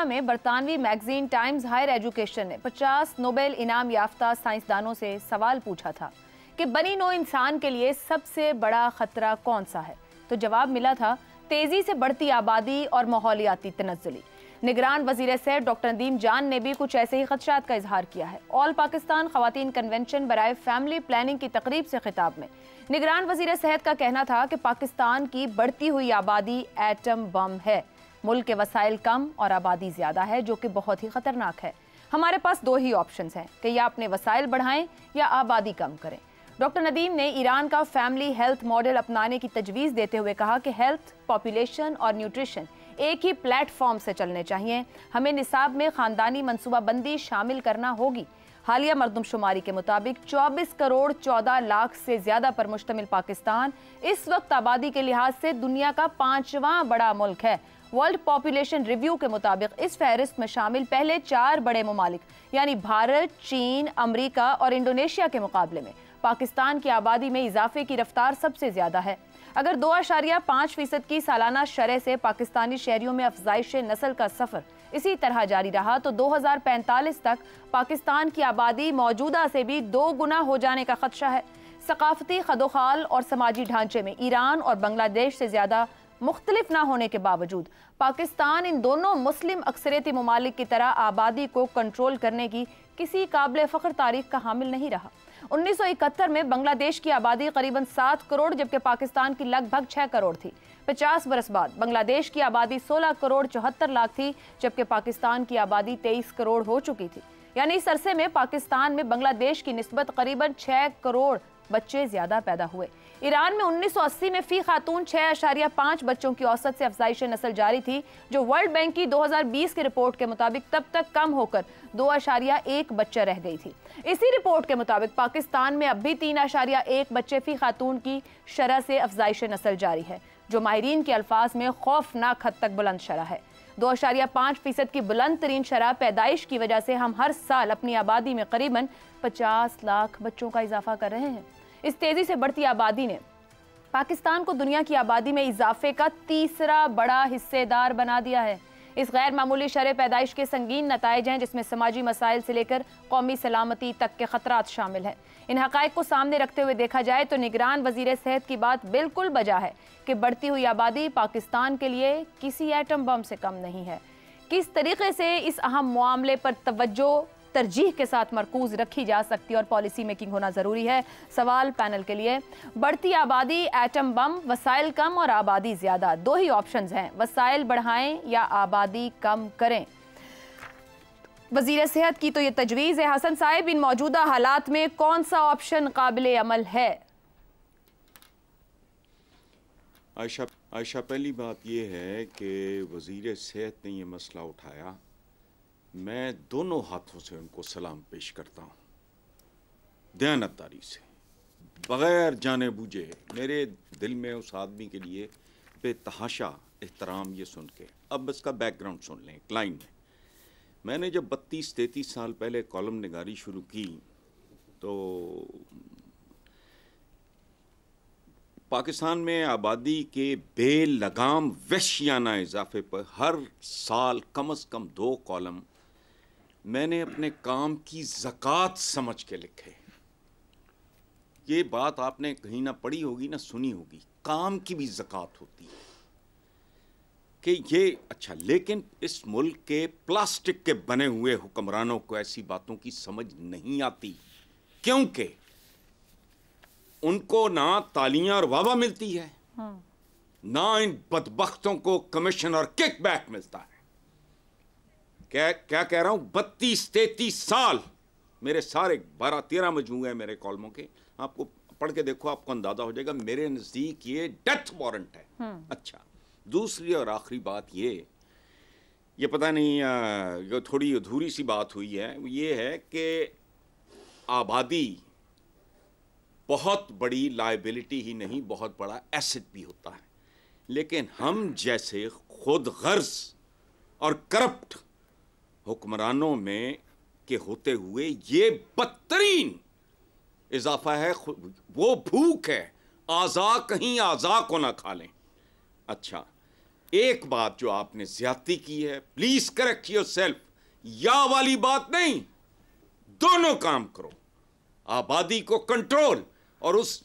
में बरतानवी मैगजीन टाइम्स हायर एजुकेशन ने 50 नोबेल इनाम याफ्ता साइंसदानों से सवाल पूछा था कि बनी नो इंसान के लिए सबसे बड़ा खतरा कौन सा है तो जवाब मिला था तेजी से बढ़ती आबादी और माहौलियाती तनजली निगरान वजीर सैर डॉक्टर नदीम जान ने भी कुछ ऐसे ही खदशात का इजहार किया है ऑल पाकिस्तान खातन कन्वेंशन बरए फैमिली प्लानिंग की तकरीब से खिताब में निगरान वजीर सेहत का कहना था कि पाकिस्तान की बढ़ती हुई आबादी एटम बम है मुल्क के वसाइल कम और आबादी ज़्यादा है जो कि बहुत ही ख़तरनाक है हमारे पास दो ही ऑप्शन हैं कि या अपने वसाइल बढ़ाएं या आबादी कम करें डॉक्टर नदीम ने ईरान का फैमिली हेल्थ मॉडल अपनाने की तजवीज़ देते हुए कहा कि हेल्थ पॉपुलेशन और न्यूट्रिशन एक ही प्लेटफॉर्म से चलने चाहिए हमें निसाब में ख़ानदानी मनसूबाबंदी शामिल करना होगी हालिया मरदमशुमारी के मुताबिक 24 करोड़ 14 लाख से ज़्यादा पर मुश्तमिल पाकिस्तान इस वक्त आबादी के लिहाज से दुनिया का पाँचवां बड़ा मुल्क है वर्ल्ड पॉपुलेशन रिव्यू के मुताबिक इस फहरिस्त में शामिल पहले चार बड़े ममालिक यानी भारत चीन अमरीका और इंडोनेशिया के मुकाबले में पाकिस्तान की आबादी में इजाफे की रफ्तार सबसे ज्यादा है अगर दो अशारिया पाँच फीसद की सालाना शरह से पाकिस्तानी शहरियों में अफजाइश नस्ल का सफर इसी तरह जारी रहा तो 2045 तक पाकिस्तान की आबादी मौजूदा से भी दो गुना हो जाने का खदशा है सकाफती खदोखाल और समाजी ढांचे में ईरान और बांग्लादेश से ज़्यादा मुख्तलिफ ना होने के बावजूद पाकिस्तान इन दोनों मुस्लिम अक्सरती ममालिक की तरह आबादी को कंट्रोल करने की किसी काबिल फ़ख्र तारीख का हामिल नहीं रहा 1971 में बांग्लादेश की आबादी करीबन सात करोड़ जबकि पाकिस्तान की लगभग छह करोड़ थी 50 बरस बाद बांग्लादेश की आबादी 16 करोड़ चौहत्तर लाख थी जबकि पाकिस्तान की आबादी 23 करोड़ हो चुकी थी यानी इस अरसे में पाकिस्तान में बांग्लादेश की नस्बत करीबन छह करोड़ बच्चे ज्यादा पैदा हुए ईरान में 1980 में फी खातून छः अशारिया पाँच बच्चों की औसत से अफजाइश नस्ल जारी थी जो वर्ल्ड बैंक की 2020 की रिपोर्ट के मुताबिक तब तक कम होकर दो अशारिया एक बच्चा रह गई थी इसी रिपोर्ट के मुताबिक पाकिस्तान में अब भी तीन अशारिया एक बच्चे फी खातून की शरह से अफजाइश नस्ल जारी है जो माहरीन के अल्फाज में खौफनाक हद तक बुलंद शरह है दो अशारिया पाँच फीसद की बुलंद तरीन शरह पैदाइश की वजह से हम हर साल अपनी आबादी में करीबन पचास लाख बच्चों का इजाफा कर रहे हैं इस तेज़ी से बढ़ती आबादी ने पाकिस्तान को दुनिया की आबादी में इजाफे का तीसरा बड़ा हिस्सेदार बना दिया है इस गैर मामूली शर पैदाइश के संगीन नतज हैं जिसमें समाजी मसाइल से लेकर कौमी सलामती तक के खतरा शामिल हैं इन हक़ को सामने रखते हुए देखा जाए तो निगरान वजीर सेहत की बात बिल्कुल बजा है कि बढ़ती हुई आबादी पाकिस्तान के लिए किसी एटम बम से कम नहीं है किस तरीके से इस अहम मामले पर तवज्जो तरजीह के साथ मरकूज रखी जा सकती है और पॉलिसी मेकिंग होना ज़रूरी है सवाल पैनल के लिए बढ़ती आबादी एटम बम वसाइल कम और आबादी ज़्यादा दो ही ऑप्शन हैं वसाइल बढ़ाएं या आबादी कम करें वजीर सेहत की तो ये तजवीज़ है हसन साहिब इन मौजूदा हालात में कौन सा ऑप्शन काबिल अमल है आयशा आयशा पहली बात यह है कि वजीर सेहत ने यह मसला उठाया मैं दोनों हाथों से उनको सलाम पेश करता हूँ दयानतदारी से बग़ैर जाने बूझे मेरे दिल में उस आदमी के लिए बेतहाशा एहतराम ये सुन के अब इसका बैकग्राउंड सुन लें क्लाइन में मैंने जब बत्तीस तैतीस साल पहले कॉलम निगारी शुरू की तो पाकिस्तान में आबादी के बेलगाम वैश्याना इजाफे पर हर साल कम अज़ कम दो कॉलम मैंने अपने काम की जक़ात समझ के लिखे ये बात आपने कहीं ना पढ़ी होगी ना सुनी होगी काम की भी जक़ात होती है कि ये अच्छा लेकिन इस मुल्क के प्लास्टिक के बने हुए हुक्मरानों को ऐसी बातों की समझ नहीं आती क्योंकि उनको ना तालियां और वाह मिलती है हाँ। ना इन बदबख्तों को कमीशन और किकबैक मिलता है क्या क्या कह रहा हूँ बत्तीस तैतीस साल मेरे सारे बारह तेरह मजमू हैं मेरे कॉलमों के आपको पढ़ के देखो आपको अंदाजा हो जाएगा मेरे नज़दीक ये डेथ वारंट है हम्म। अच्छा दूसरी और आखिरी बात ये ये पता नहीं जो थोड़ी अधूरी सी बात हुई है ये है कि आबादी बहुत बड़ी लाइबिलिटी ही नहीं बहुत बड़ा एसेट भी होता है लेकिन हम जैसे खुद गर्ज और करप्ट हुक्मरानों में के होते हुए ये बदतरीन इजाफा है वो भूख है आज़ा कहीं आज़ा को ना खा लें अच्छा एक बात जो आपने ज्यादती की है प्लीज करेक्ट योर सेल्फ या वाली बात नहीं दोनों काम करो आबादी को कंट्रोल और उस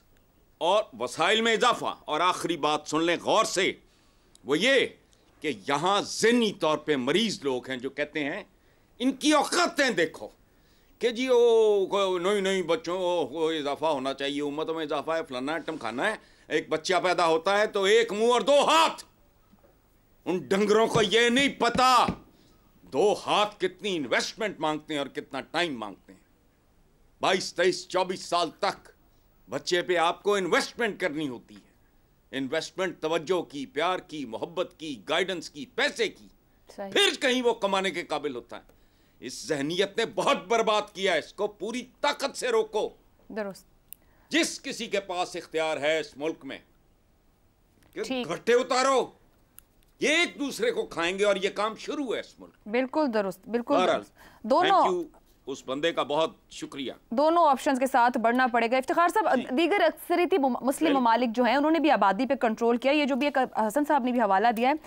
और वसाइल में इजाफा और आखिरी बात सुन लें गौर से वो ये कि यहाँ जहनी तौर पे मरीज लोग हैं जो कहते हैं इनकी औकातें देखो कि जी वो नहीं नहीं बच्चों को इजाफा होना चाहिए उम्मत में इजाफा है फलाना आइटम खाना है एक बच्चा पैदा होता है तो एक मुंह और दो हाथ उन डंगरों को यह नहीं पता दो हाथ कितनी इन्वेस्टमेंट मांगते हैं और कितना टाइम मांगते हैं बाईस तेईस चौबीस साल तक बच्चे पे आपको इन्वेस्टमेंट करनी होती है इन्वेस्टमेंट तवज्जो की प्यार की मोहब्बत की गाइडेंस की पैसे की फिर कहीं वो कमाने के काबिल होता है इस जहनीत ने बहुत बर्बाद किया इसको पूरी ताकत से रोको दुरुस्त जिस किसी के पास इख्तियार है इस मुल्क में घट्टे उतारो ये एक दूसरे को खाएंगे और ये काम शुरू है इस मुल्क बिल्कुल दुरुस्त बिल्कुल दोनों उस बंदे का बहुत शुक्रिया दोनों ऑप्शंस के साथ बढ़ना पड़ेगा इफ्तार साहब दीगर अक्सरती मुस्लिम ममालिक जो हैं उन्होंने भी आबादी पर कंट्रोल किया ये जो भी एक हसन साहब ने भी हवाला दिया है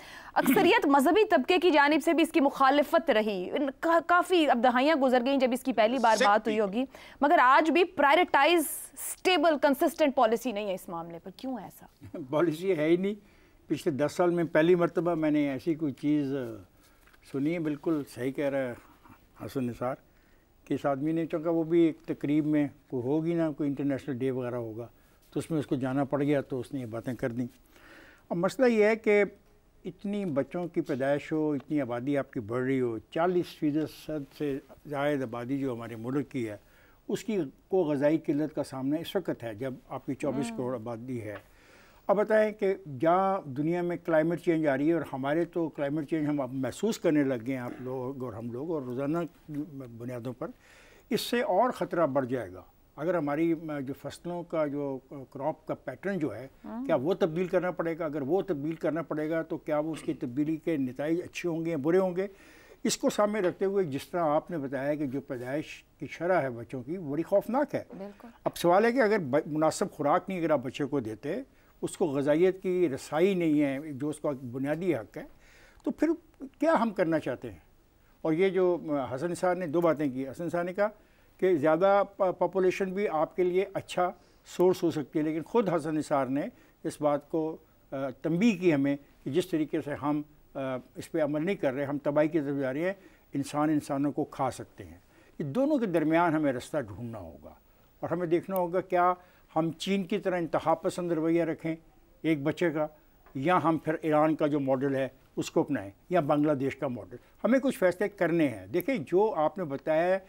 अक्सरियत (clears throat) मजहबी तबके की जानब से भी इसकी मुखालफत रही का, काफ़ी अब दहाइयाँ गुजर गई जब इसकी पहली बार बात हुई होगी मगर आज भी प्रायरटाइज स्टेबल कंसिस्टेंट पॉलिसी नहीं है इस मामले पर क्यों ऐसा पॉलिसी (laughs) है ही नहीं पिछले दस साल में पहली मरतबा मैंने ऐसी कोई चीज़ सुनी बिल्कुल सही कह रहा है हसन निसार कि इस आदमी ने चूँकि वो भी एक तकरीब में कोई होगी ना कोई इंटरनेशनल डे वगैरह होगा तो उसमें उसको जाना पड़ गया तो उसने ये बातें कर दी अब मसला ये है कि इतनी बच्चों की पैदाइश हो इतनी आबादी आपकी बढ़ रही हो चालीस फीसद से जायद आबादी जो हमारे मुल्क की है उसकी को गजाई किल्लत का सामना इस वक्त है जब आपकी चौबीस हाँ। करोड़ आबादी है अब बताएं कि जहाँ दुनिया में क्लाइमेट चेंज आ रही है और हमारे तो क्लाइमेट चेंज हम अब महसूस करने लग गए हैं आप लोग और हम लोग और रोज़ाना बुनियादों पर इससे और ख़तरा बढ़ जाएगा अगर हमारी जो फसलों का जो क्रॉप का पैटर्न जो है हाँ। क्या वो तब्दील करना पड़ेगा अगर वो तब्दील करना पड़ेगा तो क्या वो उसकी तब्दीली के नतज अच्छे होंगे या बुरे होंगे इसको सामने रखते हुए जिस तरह आपने बताया कि जो पैदाइश की शरह है बच्चों की बड़ी खौफनाक है अब सवाल है कि अगर मुनासिब खुराक नहीं अगर आप बच्चे को देते उसको गजाइत की रसाई नहीं है जो उसका बुनियादी हक है तो फिर क्या हम करना चाहते हैं और ये जो हसन साहब ने दो बातें की हसन साहब ने कहा कि ज़्यादा पॉपुलेशन भी आपके लिए अच्छा सोर्स हो सकती है लेकिन ख़ुद हसन निसार ने इस बात को तंबी की हमें कि जिस तरीके से हम इस पर अमल नहीं कर रहे हम तबाही की तरफ जा रहे हैं इंसान इंसानों को खा सकते हैं ये दोनों के दरमियान हमें रास्ता ढूंढना होगा और हमें देखना होगा क्या हम चीन की तरह इंतहा पसंद रवैया रखें एक बच्चे का या हम फिर ईरान का जो मॉडल है उसको अपनाएं या बांग्लादेश का मॉडल हमें कुछ फैसले करने हैं देखिए जो आपने बताया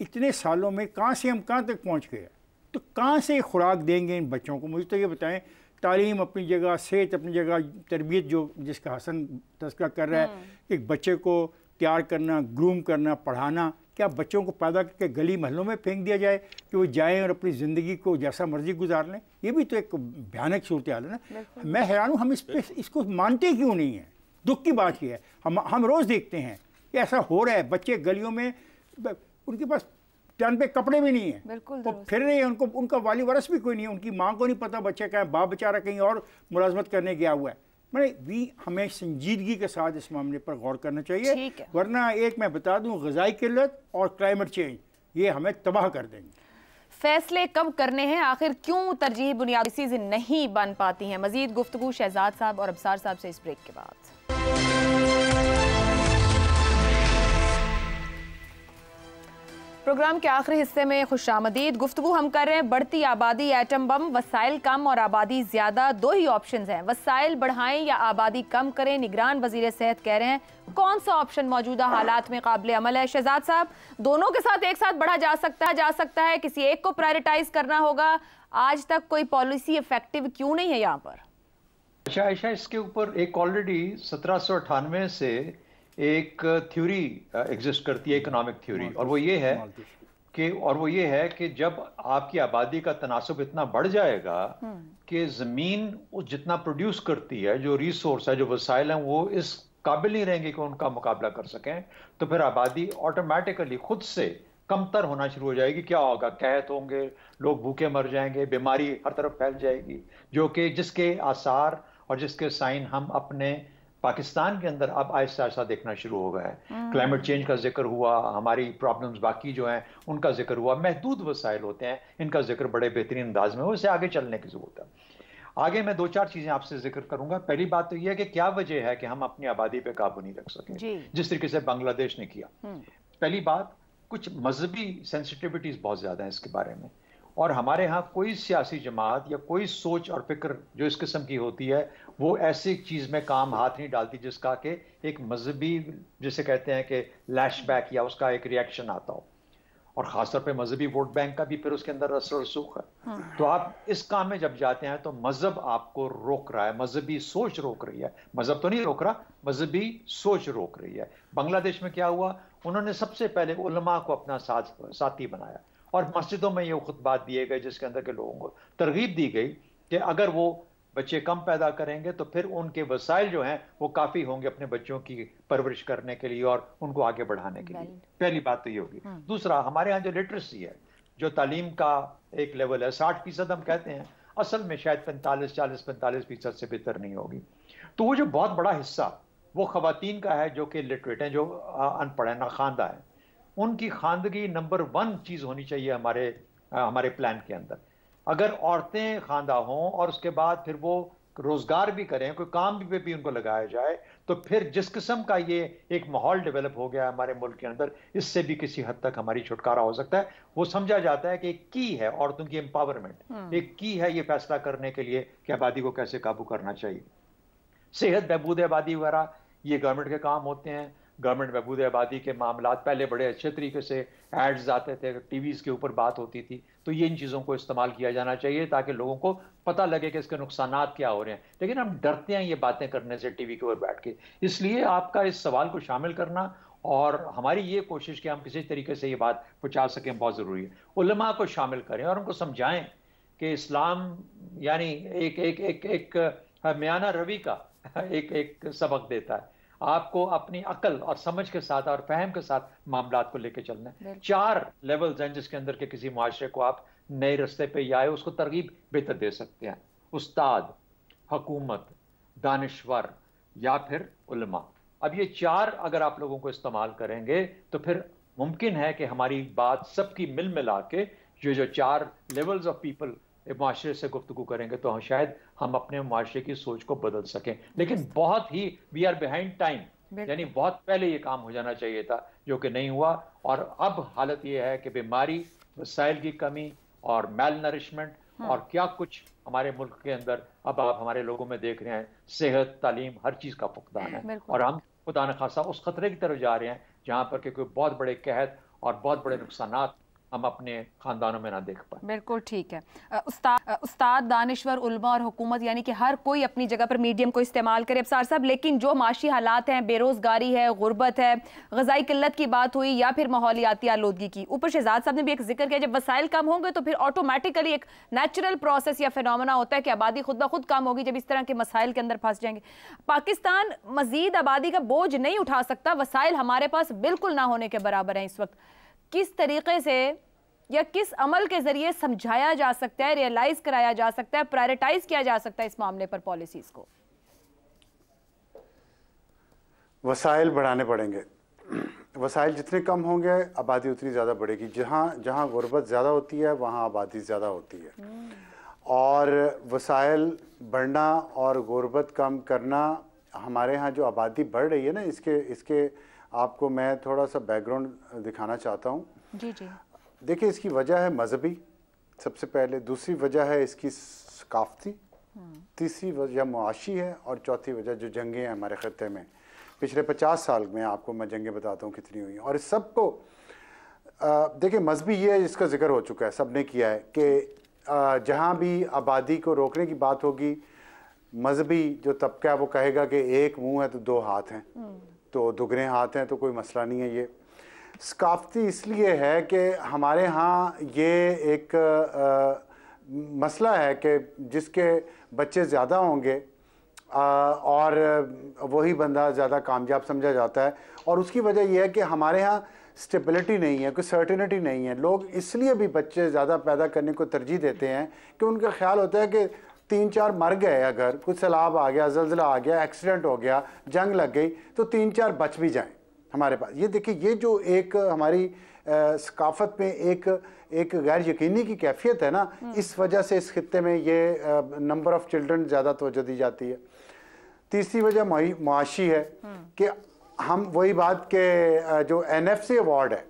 इतने सालों में कहाँ से हम कहाँ तक पहुँच गए तो कहाँ से खुराक देंगे इन बच्चों को मुझे तो ये बताएं तालीम अपनी जगह सेहत अपनी जगह तरबियत जो जिसका हसन तस्करा कर रहा है एक हम्म। बच्चे को तैयार करना ग्रूम करना पढ़ाना क्या बच्चों को पैदा करके गली महलों में फेंक दिया जाए कि वो जाएं और अपनी ज़िंदगी को जैसा मर्जी गुजार लें ये भी तो एक भयानक सूरत हाल है ना मैं हैरान हूँ हम इस पे इसको मानते क्यों नहीं हैं दुख की बात ही है हम हम रोज़ देखते हैं कि ऐसा हो रहा है बच्चे गलियों में उनके पास टन पे कपड़े भी नहीं है बिल्कुल वो फिर रहे हैं उनको उनका वाली वरस भी कोई नहीं है उनकी माँ को नहीं पता बच्चे का बाप बेचारा कहीं और मुलाजमत करने गया हुआ है मैंने भी हमें संजीदगी के साथ इस मामले पर गौर करना चाहिए वरना एक मैं बता दूं गजाई किल्लत और क्लाइमेट चेंज ये हमें तबाह कर देंगे फैसले कब करने हैं आखिर क्यों तरजीह बुनियादी चीज़ें नहीं बन पाती हैं मजीद गुफ्तु शहजाद साहब और अबसार साहब से इस ब्रेक के बाद प्रोग्राम के आखिरी हिस्से में खुश आमदीद गुफ्तु हम कर रहे हैं बढ़ती आबादी एटम बम वसाइल कम और आबादी ज़्यादा दो ही ऑप्शन हैं वसाइल बढ़ाएं या आबादी कम करें निगरान वजीर सेहत कह रहे हैं कौन सा ऑप्शन मौजूदा हालात में काबिल अमल है शहजाद साहब दोनों के साथ एक साथ बढ़ा जा सकता है जा सकता है किसी एक को प्रायोरिटाइज करना होगा आज तक कोई पॉलिसी इफेक्टिव क्यों नहीं है यहाँ पर अच्छा ऐशा इसके ऊपर एक ऑलरेडी सत्रह से एक थ्योरी एग्जिस्ट uh, करती है इकोनॉमिक थ्योरी और वो ये है कि और वो ये है कि जब आपकी आबादी का तनासब इतना बढ़ जाएगा हम्म। कि ज़मीन जितना प्रोड्यूस करती है जो रिसोर्स है जो वसाइल हैं वो इस काबिल नहीं रहेंगे कि उनका मुकाबला कर सकें तो फिर आबादी ऑटोमेटिकली खुद से कमतर होना शुरू हो जाएगी क्या होगा कहत होंगे लोग भूखे मर जाएंगे बीमारी हर तरफ फैल जाएगी जो कि जिसके आसार और जिसके साइन हम अपने पाकिस्तान के अंदर अब आहिस्ता आहिस्ता देखना शुरू हो गया है क्लाइमेट हम्म। चेंज का जिक्र हुआ हमारी प्रॉब्लम्स बाकी जो हैं उनका जिक्र हुआ महदूद वसाइल होते हैं इनका जिक्र बड़े बेहतरीन अंदाज में हो इसे आगे चलने की जरूरत है आगे मैं दो चार चीजें आपसे जिक्र करूंगा पहली बात तो यह है कि क्या वजह है कि हम अपनी आबादी पर काबू नहीं रख सके जिस तरीके से बांग्लादेश ने किया हम्म। पहली बात कुछ मजहबी सेंसिटिविटीज बहुत ज्यादा है इसके बारे में और हमारे यहाँ कोई सियासी जमात या कोई सोच और फिक्र जो इस किस्म की होती है वो ऐसी चीज़ में काम हाथ नहीं डालती जिसका कि एक मजहबी जिसे कहते हैं कि लैश बैक या उसका एक रिएक्शन आता हो और ख़ासतौर पर मजहबी वोट बैंक का भी फिर उसके अंदर असर रसूख है हाँ। तो आप इस काम में जब जाते हैं तो मज़हब आपको रोक रहा है मजहबी सोच रोक रही है मज़हब तो नहीं रोक रहा मजहबी सोच रोक रही है बांग्लादेश में क्या हुआ उन्होंने सबसे पहले उलमा को अपना साथ साथी बनाया और मस्जिदों में ये खुतबात दिए गए जिसके अंदर के लोगों को तरगीब दी गई कि अगर वो बच्चे कम पैदा करेंगे तो फिर उनके वसाइल जो हैं वो काफ़ी होंगे अपने बच्चों की परवरिश करने के लिए और उनको आगे बढ़ाने के लिए पहली बात तो ये होगी हाँ। दूसरा हमारे यहाँ जो लिटरेसी है जो तालीम का एक लेवल है साठ फीसद हम कहते हैं असल में शायद पैंतालीस चालीस पैंतालीस फीसद से बेहतर नहीं होगी तो वो जो बहुत बड़ा हिस्सा वो खातन का है जो कि लिटरेट हैं जो अनपढ़ है ना खानदा है उनकी खानदगी नंबर वन चीज़ होनी चाहिए हमारे आ, हमारे प्लान के अंदर अगर औरतें खानदा हों और उसके बाद फिर वो रोज़गार भी करें कोई काम भी पे भी उनको लगाया जाए तो फिर जिस किस्म का ये एक माहौल डेवलप हो गया हमारे मुल्क के अंदर इससे भी किसी हद तक हमारी छुटकारा हो सकता है वो समझा जाता है कि एक की है औरतों की एम्पावरमेंट एक की है ये फैसला करने के लिए कि आबादी को कैसे काबू करना चाहिए सेहत बहबूद आबादी वगैरह ये गवर्नमेंट के काम होते हैं गवर्नमेंट महबूद आबादी के मामला पहले बड़े अच्छे तरीके से एड्स आते थे टीवीज़ के ऊपर बात होती थी तो ये इन चीज़ों को इस्तेमाल किया जाना चाहिए ताकि लोगों को पता लगे कि इसके नुकसान क्या हो रहे हैं लेकिन हम डरते हैं ये बातें करने से वी के ऊपर बैठ के इसलिए आपका इस सवाल को शामिल करना और हमारी ये कोशिश कि हम किसी तरीके से ये बात पहुँचा सकें बहुत ज़रूरी है उलमा को शामिल करें और उनको समझाएं कि इस्लाम यानी एक एक एक एक, एक म्याना रवि का (laughs) एक एक सबक देता है आपको अपनी अकल और समझ के साथ और फहम के साथ मामला को लेकर चलना है चार लेवल्स हैं जिसके अंदर के किसी मुआरे को आप नए रस्ते या आए उसको तरगीब बेहतर दे सकते हैं उस्ताद हकूमत दानश्वर या फिर उलमा अब ये चार अगर आप लोगों को इस्तेमाल करेंगे तो फिर मुमकिन है कि हमारी बात सबकी मिल मिला के ये जो चार लेवल्स ऑफ पीपल माशरे से गुफ्तु करेंगे तो हम शायद हम अपने माशरे की सोच को बदल सकें लेकिन बहुत ही वी आर बिहाइंड टाइम यानी बहुत पहले ये काम हो जाना चाहिए था जो कि नहीं हुआ और अब हालत ये है कि बीमारी वसाइल की कमी और मेल नरिशमेंट हाँ। और क्या कुछ हमारे मुल्क के अंदर अब आप हमारे लोगों में देख रहे हैं सेहत तालीम हर चीज़ का फुकदान है और हम खुदा न खासा उस खतरे की तरफ जा रहे हैं जहाँ पर कि कोई बहुत बड़े कहत और बहुत बड़े नुकसान हम अपने ख़ानदानों में ना देख पाए बिल्कुल ठीक है उस्ताद उस्ताद दानश्वर उलमा और हुकूमत यानी कि हर कोई अपनी जगह पर मीडियम को इस्तेमाल करे अब सार साहब लेकिन जो माशी हालात हैं बेरोज़गारी है गुर्बत है गजाई किल्लत की बात हुई या फिर माहौलियाती आलोदगी की ऊपर शहजाद साहब ने भी एक जिक्र किया जब वसाइल कम होंगे तो फिर ऑटोमेटिकली एक नेचुरल प्रोसेस या फिनमिना होता है कि आबादी खुद ब खुद कम होगी जब इस तरह के मसाइल के अंदर फंस जाएंगे पाकिस्तान मजीद आबादी का बोझ नहीं उठा सकता वसाइल हमारे पास बिल्कुल ना होने के बराबर हैं इस वक्त किस तरीके से या किस अमल के जरिए समझाया जा सकता है रियलाइज कराया जा सकता है प्रायोरिटाइज किया जा सकता है इस मामले पर पॉलिसीज को वसाइल बढ़ाने पड़ेंगे वसाइल जितने कम होंगे आबादी उतनी ज़्यादा बढ़ेगी जहाँ जहाँ गुर्बत ज़्यादा होती है वहाँ आबादी ज़्यादा होती है और वसाइल बढ़ना और गुर्बत कम करना हमारे यहाँ जो आबादी बढ़ रही है ना इसके इसके आपको मैं थोड़ा सा बैकग्राउंड दिखाना चाहता हूँ जी जी देखिए इसकी वजह है मजहबी सबसे पहले दूसरी वजह है इसकी सकाफती तीसरी वजह मुआशी है और चौथी वजह जो जंगें हैं हमारे ख़त्े में पिछले पचास साल में आपको मैं जंगें बताता हूँ कितनी हुई और इस सबको देखिए मजहबी ये है जिसका जिक्र हो चुका है सब ने किया है कि जहाँ भी आबादी को रोकने की बात होगी मजहबी जो तबका है वो कहेगा कि एक मुँह है तो दो हाथ हैं हम्म। तो दुगने हाथ हैं तो कोई मसला नहीं है ये सकाफती इसलिए है कि हमारे यहाँ ये एक आ, मसला है कि जिसके बच्चे ज़्यादा होंगे आ, और वही बंदा ज़्यादा कामयाब समझा जाता है और उसकी वजह यह है कि हमारे यहाँ स्टेबिलिटी नहीं है कोई सर्टिनिटी नहीं है लोग इसलिए भी बच्चे ज़्यादा पैदा करने को तरजीह देते हैं कि उनका ख्याल होता है कि तीन चार मर गए अगर कुछ सैलाब आ गया जलजिला आ गया एक्सीडेंट हो गया जंग लग गई तो तीन चार बच भी जाएँ हमारे पास ये देखिए ये जो एक हमारी सकाफत में एक एक गैर यकीनी की कैफियत है ना हम्म। इस वजह से इस खत्े में ये नंबर ऑफ़ चिल्ड्रन ज़्यादा तोजह दी जाती है तीसरी वजह मुआशी है हम्म। कि हम वही बात के जो एन एफ सी अवार्ड है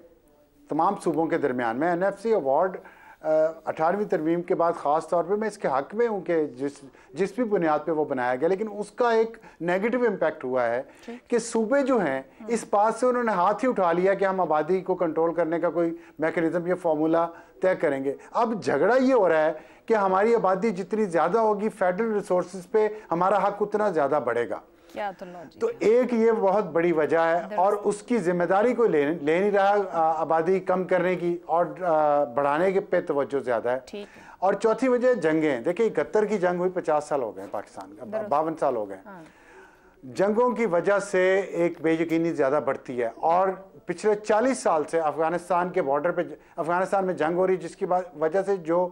तमाम सूबों के दरमियान में एन एफ सी अवार्ड अठारहवीं तरवीम के बाद ख़ास तौर पे मैं इसके हक़ में हूँ कि जिस जिस भी बुनियाद पे वो बनाया गया लेकिन उसका एक नेगेटिव इम्पैक्ट हुआ है कि सूबे जो हैं हम्म। इस बात से उन्होंने हाथ ही उठा लिया कि हम आबादी को कंट्रोल करने का कोई मेकनिज़म या फार्मूला तय करेंगे अब झगड़ा ये हो रहा है कि हमारी आबादी जितनी ज़्यादा होगी फेडरल रिसोर्स पर हमारा हक उतना ज़्यादा बढ़ेगा क्या तो एक ये बहुत बड़ी वजह है और उसकी जिम्मेदारी को ले ले नहीं रहा आबादी कम करने की और बढ़ाने के पे तवज्जो ज़्यादा है और चौथी वजह जंगें देखिए इकहत्तर की जंग हुई पचास साल हो गए पाकिस्तान का बावन साल हो गए हाँ। जंगों की वजह से एक बेयकीनी ज़्यादा बढ़ती है और पिछले 40 साल से अफ़गानिस्तान के बॉर्डर पे अफ़गानिस्तान में जंग हो रही जिसकी वजह से जो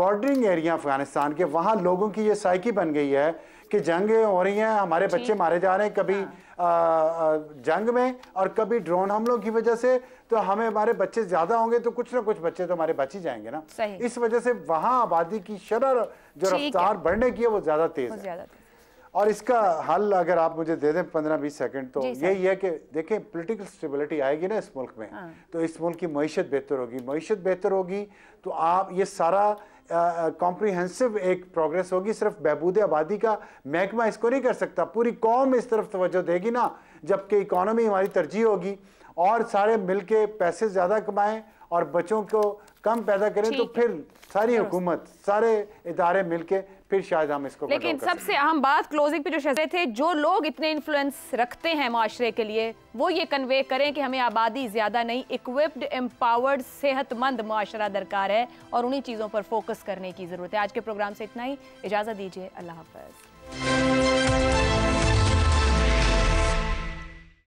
बॉर्डरिंग एरिया अफ़गानिस्तान के वहाँ लोगों की ये साइकी बन गई है कि जंग हो रही है हमारे बच्चे मारे जा रहे हैं कभी हाँ। आ, जंग में और कभी ड्रोन हमलों की वजह से तो हमें हमारे बच्चे ज्यादा होंगे तो कुछ ना कुछ बच्चे तो हमारे बच ही जाएंगे ना इस वजह से वहां आबादी की शरह जो रफ्तार बढ़ने की है वो ज्यादा तेज है और इसका हल अगर आप मुझे दे दें पंद्रह बीस सेकंड तो यही है कि देखें पॉलिटिकल स्टेबिलिटी आएगी ना इस मुल्क में हाँ। तो इस मुल्क की मीशत बेहतर होगी मीशत बेहतर होगी तो आप ये सारा कॉम्प्रीहेंसिव एक प्रोग्रेस होगी सिर्फ बहबूद आबादी का महकमा इसको नहीं कर सकता पूरी कौम इस तरफ तोज्जो देगी ना जबकि इकोनॉमी हमारी तरजीह होगी और सारे मिल के पैसे ज़्यादा कमाएँ और बच्चों को कम पैदा करें तो फिर सारी हुकूमत सारे इदारे मिलके फिर शायद हम इसको लेकिन सबसे अहम बात क्लोजिंग पे जो शहर थे जो लोग इतने इन्फ्लुएंस रखते हैं माशरे के लिए वो ये कन्वे करें कि हमें आबादी ज़्यादा नहीं इक्विप्ड एम्पावर्ड सेहतमंद माशरा दरकार है और उन्हीं चीज़ों पर फोकस करने की ज़रूरत है आज के प्रोग्राम से इतना ही इजाज़त दीजिए अल्लाह हाफ